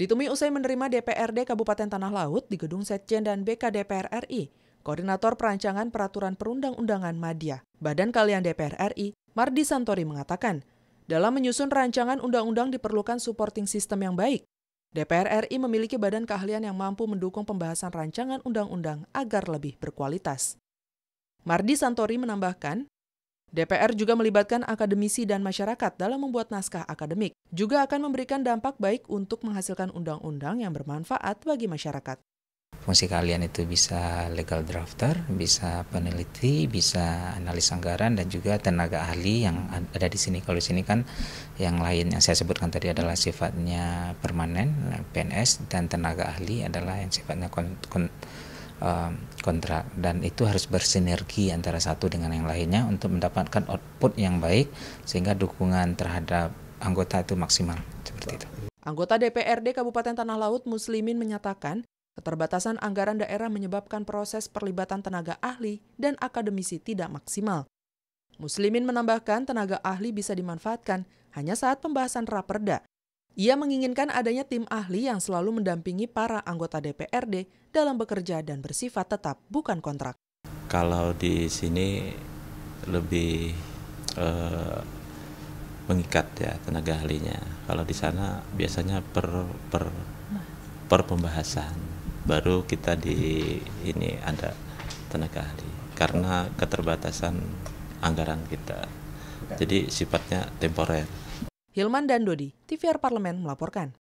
Ditemui usai menerima DPRD Kabupaten Tanah Laut di Gedung Setjen dan BK DPR RI, Koordinator Perancangan Peraturan Perundang-Undangan Madya, Badan Kalian DPR RI, Mardi Santori mengatakan, dalam menyusun rancangan undang-undang diperlukan supporting system yang baik. DPR RI memiliki badan keahlian yang mampu mendukung pembahasan rancangan undang-undang agar lebih berkualitas. Mardi Santori menambahkan, DPR juga melibatkan akademisi dan masyarakat dalam membuat naskah akademik, juga akan memberikan dampak baik untuk menghasilkan undang-undang yang bermanfaat bagi masyarakat. Fungsi kalian itu bisa legal drafter, bisa peneliti, bisa analis anggaran, dan juga tenaga ahli yang ada di sini. Kalau di sini kan yang lain yang saya sebutkan tadi adalah sifatnya permanen, PNS, dan tenaga ahli adalah yang sifatnya kon kon Um, kontrak dan itu harus bersinergi antara satu dengan yang lainnya untuk mendapatkan output yang baik sehingga dukungan terhadap anggota itu maksimal seperti itu. Anggota DPRD Kabupaten Tanah Laut Muslimin menyatakan keterbatasan anggaran daerah menyebabkan proses perlibatan tenaga ahli dan akademisi tidak maksimal. Muslimin menambahkan tenaga ahli bisa dimanfaatkan hanya saat pembahasan raperda ia menginginkan adanya tim ahli yang selalu mendampingi para anggota DPRD dalam bekerja dan bersifat tetap, bukan kontrak. Kalau di sini lebih eh, mengikat ya tenaga ahlinya. Kalau di sana biasanya per per per pembahasan baru kita di ini ada tenaga ahli karena keterbatasan anggaran kita. Jadi sifatnya temporer. Hilman dan Dodi, TVR Parlemen melaporkan.